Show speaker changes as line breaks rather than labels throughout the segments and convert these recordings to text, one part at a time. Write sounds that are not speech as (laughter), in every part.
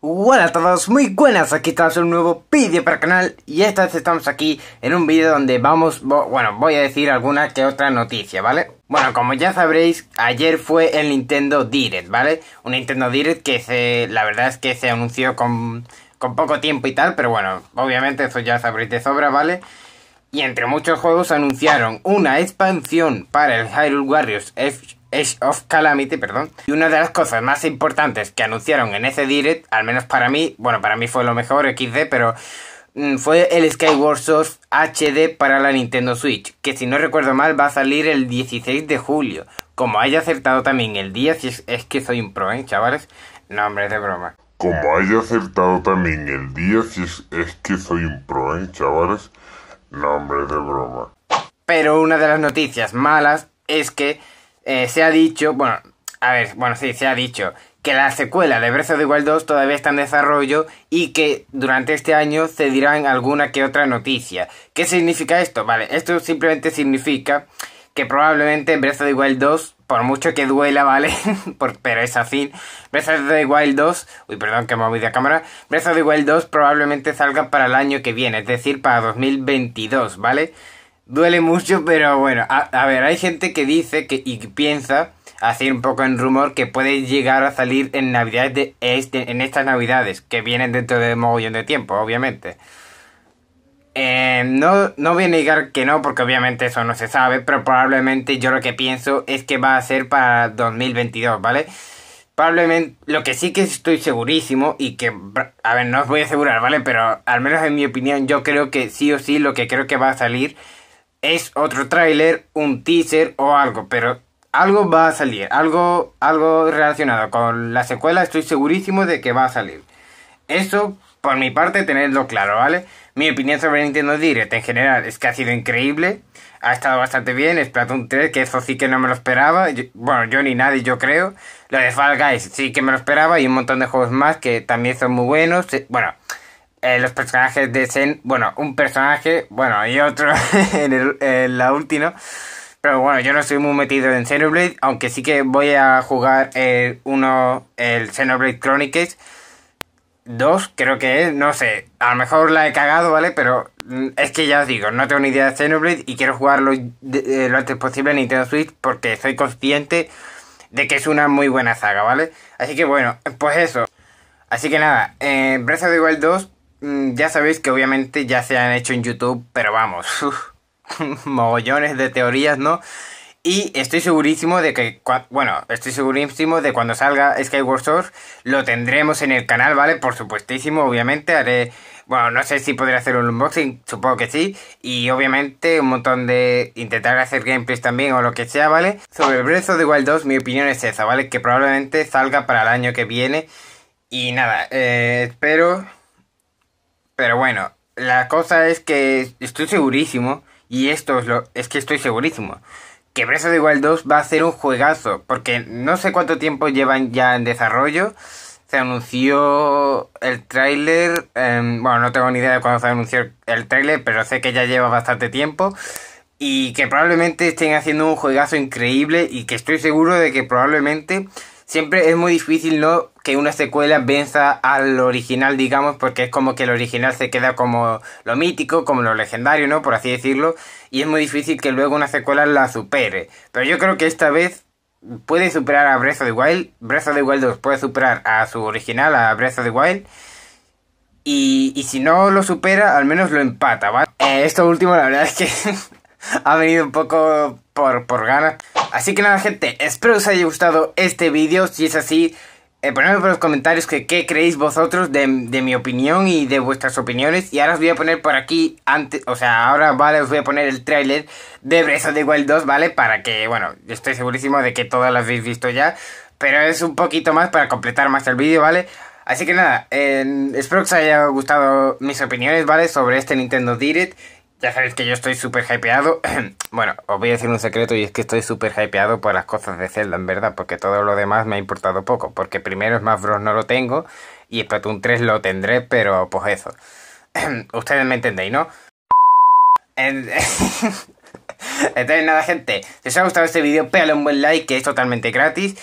Hola a todos, muy buenas, aquí estamos un nuevo vídeo para el canal y esta vez estamos aquí en un vídeo donde vamos, bueno, voy a decir alguna que otra noticia, ¿vale? Bueno, como ya sabréis, ayer fue el Nintendo Direct, ¿vale? Un Nintendo Direct que se, la verdad es que se anunció con, con poco tiempo y tal, pero bueno, obviamente eso ya sabréis de sobra, ¿vale? vale y entre muchos juegos anunciaron una expansión para el Hyrule Warriors Age of Calamity, perdón. Y una de las cosas más importantes que anunciaron en ese direct, al menos para mí, bueno, para mí fue lo mejor XD, pero mm, fue el Skyward Sword HD para la Nintendo Switch, que si no recuerdo mal va a salir el 16 de julio. Como haya acertado también el día, si es, que soy un pro, ¿eh, chavales? No, hombre, es de broma. Como haya acertado también el día, si es, que soy un pro, ¿eh, chavales? Nombre de broma. Pero una de las noticias malas es que eh, se ha dicho, bueno, a ver, bueno, sí, se ha dicho que la secuela de Breath de the 2 todavía está en desarrollo y que durante este año se dirán alguna que otra noticia. ¿Qué significa esto? Vale, esto simplemente significa que probablemente Breath of the Wild 2, por mucho que duela, (laughs) ¿vale? por, pero es así. Breath of the Wild 2, uy, perdón que me voy de cámara. Breath of the Wild 2 probablemente salga para el año que viene, es decir, para 2022, ¿vale? Duele mucho, pero bueno, a, ver, hay gente que dice que, y piensa, así un poco en rumor, que puede llegar a salir en navidades de este, en estas navidades, que vienen dentro de mogollón de tiempo, obviamente. Eh, no, no voy a negar que no, porque obviamente eso no se sabe, pero probablemente yo lo que pienso es que va a ser para 2022, ¿vale? Probablemente, lo que sí que estoy segurísimo y que, a ver, no os voy a asegurar, ¿vale? Pero al menos en mi opinión, yo creo que sí o sí lo que creo que va a salir es otro tráiler, un teaser o algo, pero algo va a salir, algo, algo relacionado con la secuela, estoy segurísimo de que va a salir. Eso, por mi parte, tenerlo claro, ¿vale? Mi opinión sobre Nintendo Direct en general es que ha sido increíble. Ha estado bastante bien. Splatoon 3, que eso sí que no me lo esperaba. bueno, yo ni nadie, yo creo. Lo de Fall Guys sí que me lo esperaba. Y un montón de juegos más que también son muy buenos. Eh, bueno, eh, los personajes de Zen. Bueno, un personaje, bueno, y otro (laughs) en, el, la última. Pero bueno, yo no estoy muy metido en Xenoblade, aunque sí que voy a jugar eh, uno, el Xenoblade Chronicles 2, creo que es, no sé, a lo mejor la he cagado, ¿vale? Pero mm, es que ya os digo, no tengo ni idea de Xenoblade y quiero jugarlo eh, lo antes posible en Nintendo Switch porque soy consciente de que es una muy buena saga, ¿vale? Así que bueno, pues eso. Así que nada, eh, Breath of the Wild 2, mm, ya sabéis que obviamente ya se han hecho en YouTube, pero vamos, (laughs) (laughs) mogollones de teorías, ¿no? Y estoy segurísimo de que, bueno, estoy segurísimo de cuando salga Skyward Sword lo tendremos en el canal, ¿vale? Por supuestísimo, obviamente haré, bueno, no sé si podré hacer un unboxing, supongo que sí, y obviamente un montón de intentar hacer gameplays también o lo que sea, ¿vale? Sobre Breath of the Wild 2 mi opinión es esa, ¿vale? Que probablemente salga para el año que viene y nada, eh, espero, pero bueno, la cosa es que estoy segurísimo y esto es lo, es que estoy segurísimo que Breath of the Wild 2 va a ser un juegazo, porque no sé cuánto tiempo llevan ya en desarrollo. Se anunció el tráiler, em, bueno, no tengo ni idea de cuándo se anunció el tráiler, pero sé que ya lleva bastante tiempo y que probablemente estén haciendo un juegazo increíble y que estoy seguro de que probablemente siempre es muy difícil no que una secuela venza al original, digamos, porque es como que el original se queda como lo mítico, como lo legendario, ¿no? Por así decirlo, y es muy difícil que luego una secuela la supere. Pero yo creo que esta vez puede superar a Breath of the Wild, Breath of the Wild 2 puede superar a su original, a Breath of the Wild, y, y si no lo supera, al menos lo empata, ¿vale? Eh, esto último, la verdad es que (laughs) ha venido un poco por, por ganas. Así que nada, gente, espero os haya gustado este vídeo, si es así eh, ponedme por los comentarios que qué creéis vosotros de, mi opinión y de vuestras opiniones. Y ahora os voy a poner por aquí, antes, o sea, ahora, vale, os voy a poner el tráiler de Breath of the Wild 2, ¿vale? Para que, bueno, estoy segurísimo de que todas las habéis visto ya, pero es un poquito más para completar más el vídeo, ¿vale? Así que nada, espero que os haya gustado mis opiniones, ¿vale? Sobre este Nintendo Direct ya sabéis que yo estoy súper hypeado. (clears throat) bueno, os voy a decir un secreto y es que estoy súper hypeado por las cosas de Zelda, en verdad, porque todo lo demás me ha importado poco. Porque primero Smash Bros. no lo tengo y Splatoon 3 lo tendré, pero pues eso. (clears throat) Ustedes me entendéis, ¿no? (laughs) Entonces nada, gente, si os ha gustado este vídeo, pégale un buen like, que es totalmente gratis.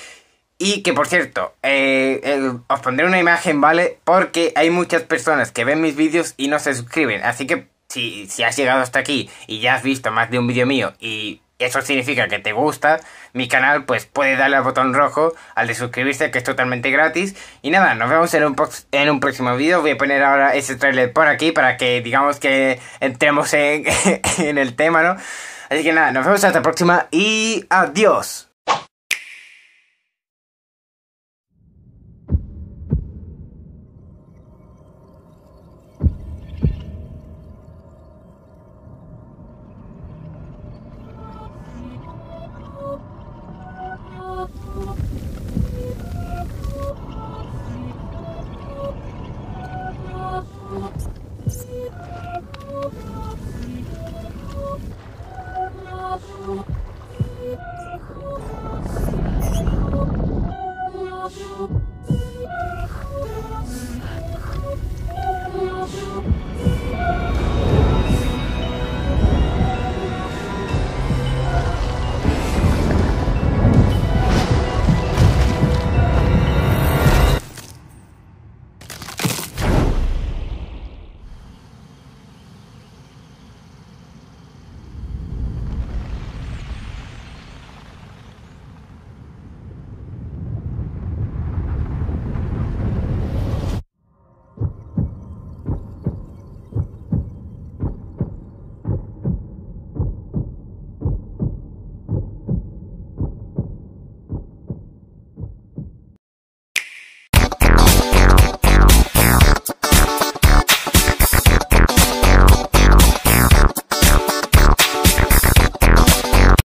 Y que por cierto, eh, eh, os pondré una imagen, ¿vale? Porque hay muchas personas que ven mis vídeos y no se suscriben. Así que si, has llegado hasta aquí y ya has visto más de un vídeo mío y eso significa que te gusta mi canal, pues puedes darle al botón rojo, al de suscribirse, que es totalmente gratis. Y nada, nos vemos en un, en un próximo vídeo. Voy a poner ahora ese trailer por aquí para que digamos que entremos en, (laughs) en el tema, ¿no? Así que nada, nos vemos hasta la próxima y adiós.